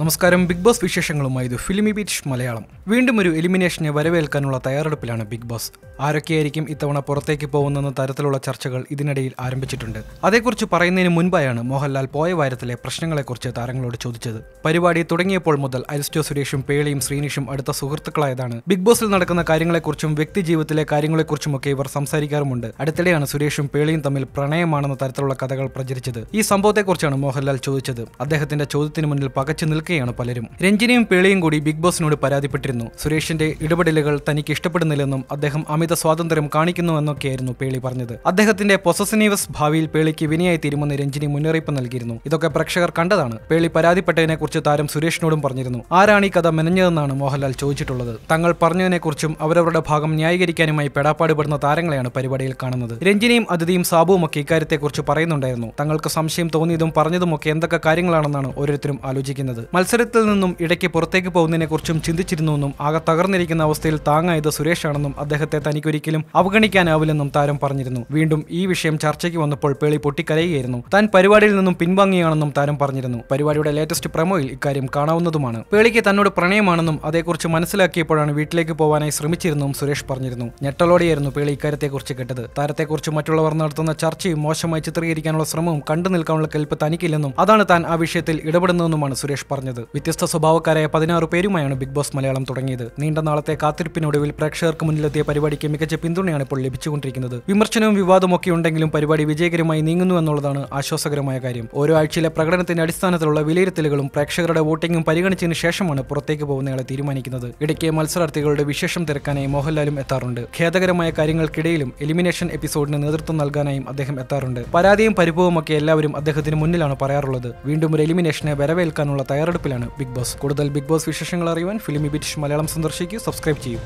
നമസ്കാരം big boss വിശേഷങ്ങളുമായി ഇത് ഫിലിമി ബീച്ച് മലയാളം വീണ്ടും ഒരു എലിമിനേഷനെ വരവേൽക്കാനുള്ള തയ്യാറെടുപ്പിലാണ് ബിഗ് ബോസ് ആരൊക്കെയായിരിക്കും ഇത്തവണ പുറത്തേക്ക് പോകുന്നെന്ന തരത്തിലുള്ള ചർച്ചകൾ ഇതിനിടയിൽ ആരംഭിച്ചിട്ടുണ്ട് അതേക്കുറിച്ച് പറയുന്നതിന് മുൻപായാണ് മോഹൻലാൽ പോയ വാരത്തിലെ പ്രശ്നങ്ങളെക്കുറിച്ച് താരങ്ങളോട് ചോദിച്ചത് പരിപാടി തുടങ്ങിയപ്പോൾ മുതൽ അരിസ്റ്റോ സുരേഷും പേളിയും ശ്രീനിഷും അടുത്ത സുഹൃത്തുക്കളായതാണ് ബിഗ് ബോസിൽ നടക്കുന്ന കാര്യങ്ങളെക്കുറിച്ചും വ്യക്തി ജീവിതത്തിലെ കാര്യങ്ങളെക്കുറിച്ചുമൊക്കെ ഇവർ സംസാരിക്കാറുമുണ്ട് അടുത്തിടെയാണ് സുരേഷും പേളിയും തമ്മിൽ പ്രണയമാണെന്ന തരത്തിലുള്ള കഥകൾ പ്രചരിച്ചത് ഈ സംഭവത്തെക്കുറിച്ചാണ് മോഹൻലാൽ ചോദിച്ചത് അദ്ദേഹത്തിന്റെ ചോദ്യത്തിന് മുന്നിൽ പകച്ചു നിൽക്കുകയാണ് പലരും രഞ്ജിനിയും പേളിയും കൂടി ബിഗ് ബോസിനോട് പരാതിപ്പെട്ടിരുന്നു സുരേഷിന്റെ ഇടപെടലുകൾ തനിക്ക് ഇഷ്ടപ്പെടുന്നില്ലെന്നും അദ്ദേഹം അമിത സ്വാതന്ത്ര്യം കാണിക്കുന്നുവെന്നൊക്കെയായിരുന്നു പേളി പറഞ്ഞത് അദ്ദേഹത്തിന്റെ പൊസസിനീവസ് ഭാവിയിൽ പേളിക്ക് വിനയായി തീരുമെന്ന് രഞ്ജിനി മുന്നറിയിപ്പ് നൽകിയിരുന്നു ഇതൊക്കെ പ്രേക്ഷകർ കണ്ടതാണ് പേളി പരാതിപ്പെട്ടതിനെ കുറിച്ച് താരം സുരേഷിനോടും പറഞ്ഞിരുന്നു ആരാണ് ഈ കഥ മെനഞ്ഞതെന്നാണ് മോഹൻലാൽ ചോദിച്ചിട്ടുള്ളത് തങ്ങൾ പറഞ്ഞതിനെക്കുറിച്ചും അവരവരുടെ ഭാഗം ന്യായീകരിക്കാനുമായി പെടാപ്പാടുപെടുന്ന താരങ്ങളെയാണ് പരിപാടിയിൽ കാണുന്നത് രഞ്ജിനിയും അതിഥിയും സാബുവും ഒക്കെ ഇക്കാര്യത്തെക്കുറിച്ച് പറയുന്നുണ്ടായിരുന്നു തങ്ങൾക്ക് സംശയം തോന്നിയതും പറഞ്ഞതും ഒക്കെ എന്തൊക്കെ കാര്യങ്ങളാണെന്നാണ് ഓരോരുത്തരും ആലോചിക്കുന്നത് മത്സരത്തിൽ നിന്നും ഇടയ്ക്ക് പുറത്തേക്ക് കുറിച്ചും ചിന്തിച്ചിരുന്നുവെന്നും ആകെ തകർന്നിരിക്കുന്ന അവസ്ഥയിൽ താങ്ങായത് സുരേഷാണെന്നും അദ്ദേഹത്തെ തനിക്കൊരിക്കലും അവഗണിക്കാനാവില്ലെന്നും താരം പറഞ്ഞിരുന്നു വീണ്ടും ഈ വിഷയം ചർച്ചയ്ക്ക് വന്നപ്പോൾ പേളി പൊട്ടിക്കരയുകയായിരുന്നു താൻ പരിപാടിയിൽ നിന്നും പിൻവാങ്ങിയാണെന്നും താരം പറഞ്ഞിരുന്നു പരിപാടിയുടെ ലേറ്റസ്റ്റ് പ്രമോയിൽ ഇക്കാര്യം കാണാവുന്നതുമാണ് പേളിക്ക് തന്നോട് പ്രണയമാണെന്നും അതേക്കുറിച്ച് മനസ്സിലാക്കിയപ്പോഴാണ് വീട്ടിലേക്ക് പോകാനായി ശ്രമിച്ചിരുന്നതും സുരേഷ് പറഞ്ഞിരുന്നു ഞെട്ടലോടെയായിരുന്നു പേളി ഇക്കാര്യത്തെക്കുറിച്ച് കേട്ടത് താരത്തെക്കുറിച്ച് മറ്റുള്ളവർ നടത്തുന്ന ചർച്ചയും മോശമായി ചിത്രീകരിക്കാനുള്ള ശ്രമവും കണ്ടു നിൽക്കാനുള്ള കെൽപ്പ് തനിക്കില്ലെന്നും അതാണ് താൻ ആ വിഷയത്തിൽ ഇടപെടുന്നതെന്നുമാണ് സുരേഷ് പറഞ്ഞത് പറഞ്ഞത് വ്യത്യസ്ത സ്വഭാവക്കാരായ പതിനാറ് പേരുമായാണ് ബിഗ് ബോസ് മലയാളം തുടങ്ങിയത് നീണ്ട നാളത്തെ കാത്തിരിപ്പിനൊടുവിൽ പ്രേക്ഷകർക്ക് മുന്നിലെത്തിയ പരിപാടിക്ക് മികച്ച പിന്തുണയാണ് ഇപ്പോൾ ലഭിച്ചുകൊണ്ടിരിക്കുന്നത് വിമർശനവും വിവാദവും ഒക്കെ ഉണ്ടെങ്കിലും പരിപാടി വിജയകരമായി നീങ്ങുന്നു എന്നുള്ളതാണ് ആശ്വാസകരമായ കാര്യം ഓരോ ആഴ്ചയിലെ പ്രകടനത്തിന്റെ അടിസ്ഥാനത്തിലുള്ള വിലയിരുത്തലുകളും പ്രേക്ഷകരുടെ വോട്ടിംഗും പരിഗണിച്ചതിന് ശേഷമാണ് പുറത്തേക്ക് പോകുന്നയാളെ തീരുമാനിക്കുന്നത് ഇടയ്ക്ക് മത്സരാർത്ഥികളുടെ വിശേഷം തിരക്കാനായി മോഹൻലാലും എത്താറുണ്ട് ഖേദകരമായ കാര്യങ്ങൾക്കിടയിലും എലിമിനേഷൻ എപ്പിസോഡിന് നേതൃത്വം നൽകാനായും അദ്ദേഹം എത്താറുണ്ട് പരാതിയും പരിഭവവും ഒക്കെ എല്ലാവരും അദ്ദേഹത്തിന് മുന്നിലാണ് പറയാറുള്ളത് വീണ്ടും ഒരു എലിമിനേഷനെ വരവേൽക്കാനുള്ള തയ്യാറെടുപ്പ് തയ്യാറെടുപ്പിലാണ് ബിഗ് ബോസ് കൂടുതൽ ബിഗ് ബോസ് വിശേഷങ്ങൾ അറിയുവാൻ ഫിലിമി ബിറ്റ് മലയാളം സന്ദർശിക്കുക സബ്സ്ക്രൈബ് ചെയ്യുക